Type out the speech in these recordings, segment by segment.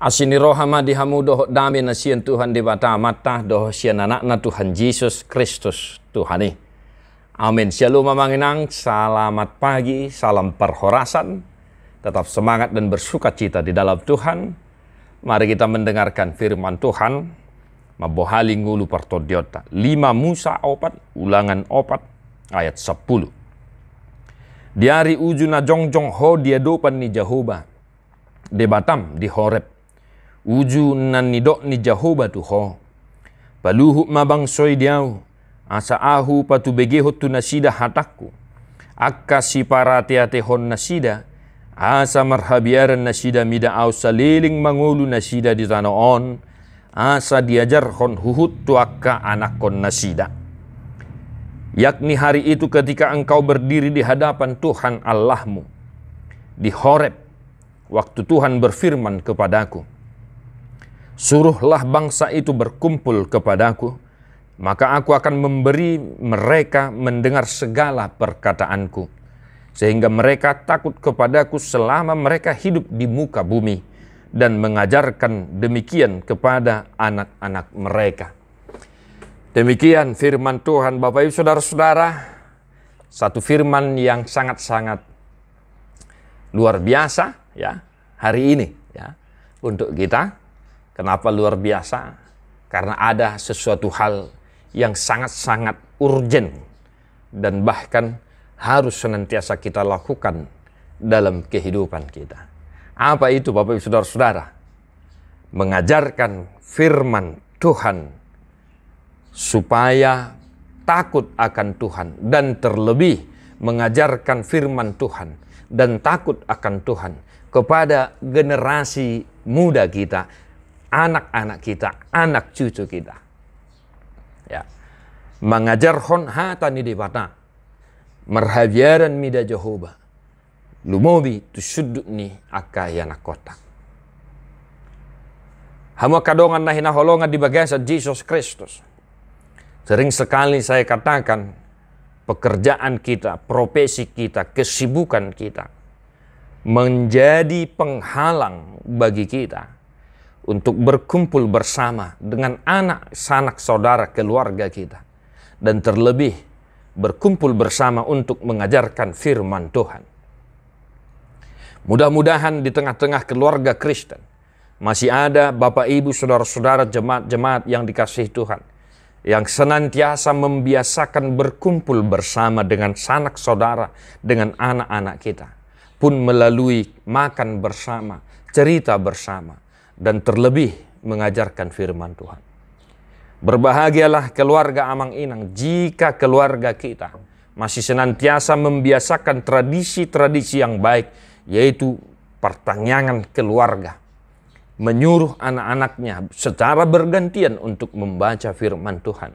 Asini rohama dihamu doh dami nasian Tuhan di bata mata doh sian anak na Tuhan Yesus Kristus Tuhani. Amin. Shalom mamanginang, selamat pagi, salam perhorasan. Tetap semangat dan bersuka cita di dalam Tuhan. Mari kita mendengarkan firman Tuhan. Mabohali ngulu pertodiota. 5 Musa opat, ulangan opat, ayat 10. hari ujuna jongjong ho dia dopan ni Jahoba. Debatam di Horeb uju nan nidok ni jahobatuho paluhu mabang soy diau asa ahu patu begehot tu nasida hataku akka siparatiate hon nasida asa marhabiaran nasida mida au saliling mangulu nasida di tanah on asa diajar hon huhut tu akka anak kon nasida yakni hari itu ketika engkau berdiri di hadapan Tuhan Allahmu di Horeb waktu Tuhan berfirman kepadaku Suruhlah bangsa itu berkumpul kepadaku, maka aku akan memberi mereka mendengar segala perkataanku, sehingga mereka takut kepadaku selama mereka hidup di muka bumi, dan mengajarkan demikian kepada anak-anak mereka. Demikian firman Tuhan, Bapak Ibu, saudara-saudara, satu firman yang sangat-sangat luar biasa ya hari ini ya untuk kita Kenapa luar biasa? Karena ada sesuatu hal yang sangat-sangat urgen dan bahkan harus senantiasa kita lakukan dalam kehidupan kita. Apa itu Bapak Ibu Saudara-saudara? Mengajarkan firman Tuhan supaya takut akan Tuhan dan terlebih mengajarkan firman Tuhan dan takut akan Tuhan kepada generasi muda kita anak-anak kita, anak cucu kita. Ya. Mengajar hon hatani di bata. Merhajaran mida jahoba. Lumobi tusudni akayana kota. Hama kadongan na hinaholongan di bagasa Jesus Kristus. Sering sekali saya katakan, pekerjaan kita, profesi kita, kesibukan kita, menjadi penghalang bagi kita untuk berkumpul bersama dengan anak sanak saudara keluarga kita dan terlebih berkumpul bersama untuk mengajarkan firman Tuhan. Mudah-mudahan di tengah-tengah keluarga Kristen masih ada Bapak Ibu saudara-saudara jemaat-jemaat yang dikasihi Tuhan yang senantiasa membiasakan berkumpul bersama dengan sanak saudara dengan anak-anak kita pun melalui makan bersama, cerita bersama, dan terlebih mengajarkan firman Tuhan. Berbahagialah keluarga Amang Inang jika keluarga kita masih senantiasa membiasakan tradisi-tradisi yang baik, yaitu pertanyangan keluarga, menyuruh anak-anaknya secara bergantian untuk membaca firman Tuhan.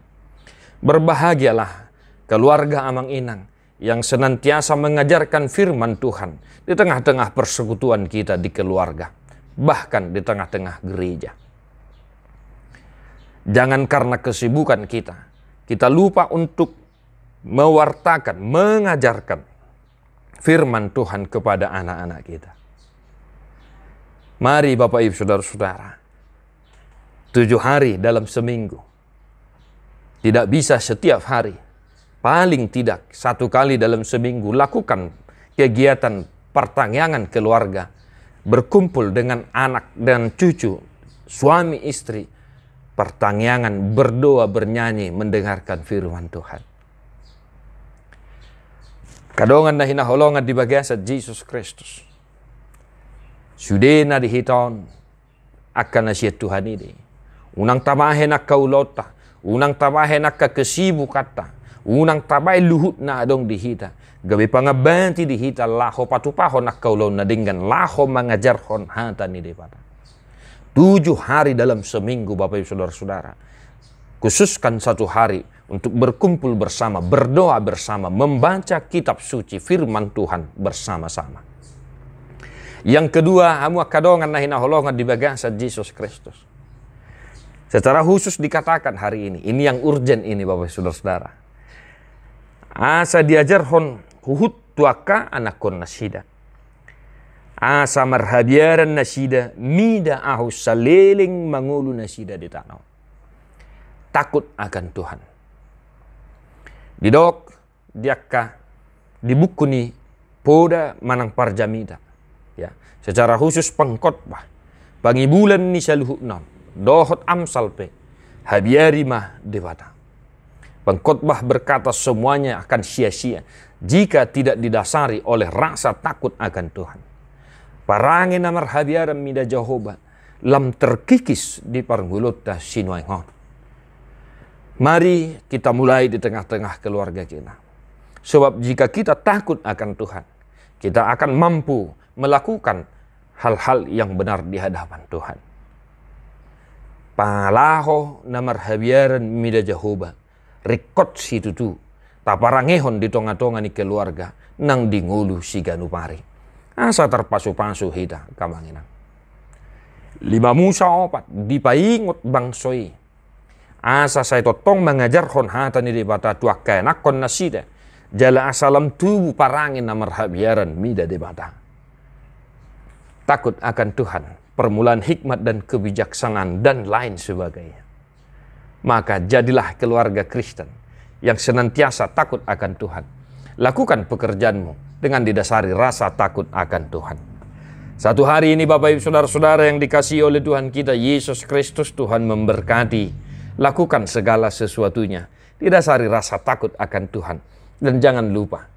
Berbahagialah keluarga Amang Inang yang senantiasa mengajarkan firman Tuhan di tengah-tengah persekutuan kita di keluarga bahkan di tengah-tengah gereja. Jangan karena kesibukan kita, kita lupa untuk mewartakan, mengajarkan firman Tuhan kepada anak-anak kita. Mari Bapak Ibu Saudara-saudara, tujuh hari dalam seminggu, tidak bisa setiap hari, paling tidak satu kali dalam seminggu lakukan kegiatan pertanyangan keluarga berkumpul dengan anak dan cucu, suami istri, pertanyangan, berdoa, bernyanyi, mendengarkan firman Tuhan. Kadongan dahina holongan di bagian saat Yesus Kristus. Sudena dihiton akan nasihat Tuhan ini. Unang tamahen kau lota, unang tamahen akka kesibu kata unang tabai luhut na adong dihita gabi pangabanti dihita laho patupaho nak kaulau nadingan laho mengajar hon hata ni depata tujuh hari dalam seminggu bapak ibu saudara-saudara khususkan satu hari untuk berkumpul bersama, berdoa bersama, membaca kitab suci firman Tuhan bersama-sama. Yang kedua, amu akadongan nahina holongan di bagasa Yesus Kristus. Secara khusus dikatakan hari ini, ini yang urgent ini Bapak Saudara-saudara Asa diajar hon huhut tuaka anakon nasida. Asa marhabiaran nasida mida ahu saleling mangulu nasida di tanah. Takut akan Tuhan. Didok diakka dibukuni poda manang parjamida. Ya, secara khusus pengkotbah. Pangibulan ni saluhukna. Dohot amsalpe. Habiari mah dewata. Pengkhotbah berkata semuanya akan sia-sia jika tidak didasari oleh rasa takut akan Tuhan. Parangin namar habiaram mida jahoba lam terkikis di sinuai ngon. Mari kita mulai di tengah-tengah keluarga kita. Sebab jika kita takut akan Tuhan, kita akan mampu melakukan hal-hal yang benar di hadapan Tuhan. Palaho namar habiaran mida jahoba rekod si dudu taparangehon di tonga-tonga ni keluarga nang dingulu si ganupari asa terpasu-pasu hida kamangina lima musa opat dipaingot bangsoi asa saya totong mengajar hon hata ni debata tua kenak kon nasida jala asalam tubuh parangin namar habiaran mida debata takut akan Tuhan permulaan hikmat dan kebijaksanaan dan lain sebagainya maka jadilah keluarga Kristen yang senantiasa takut akan Tuhan. Lakukan pekerjaanmu dengan didasari rasa takut akan Tuhan. Satu hari ini Bapak Ibu Saudara-saudara yang dikasihi oleh Tuhan kita Yesus Kristus Tuhan memberkati. Lakukan segala sesuatunya didasari rasa takut akan Tuhan. Dan jangan lupa,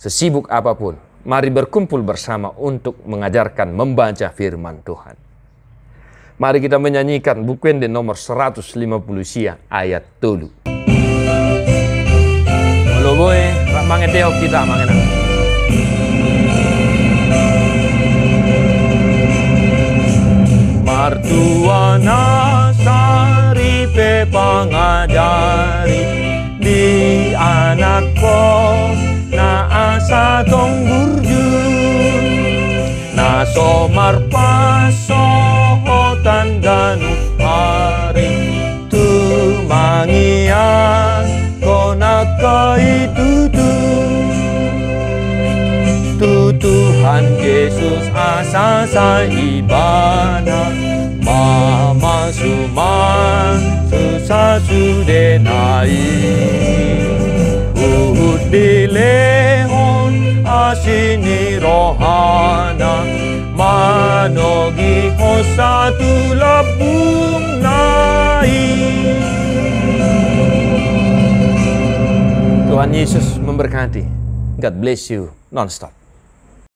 sesibuk apapun, mari berkumpul bersama untuk mengajarkan membaca firman Tuhan. Mari kita menyanyikan yang di nomor 150 sia ayat tulu. Walau boy, ramang kita mangenak. Martuana pe pangajari di anakku na asa tong burju na somar pasong hotan danu hari tumangian konakai tutu tu Tuhan Yesus asa saibana mama suman susah sudenai uhud dilehon asini rohan nai Tuhan Yesus memberkati. God bless you nonstop.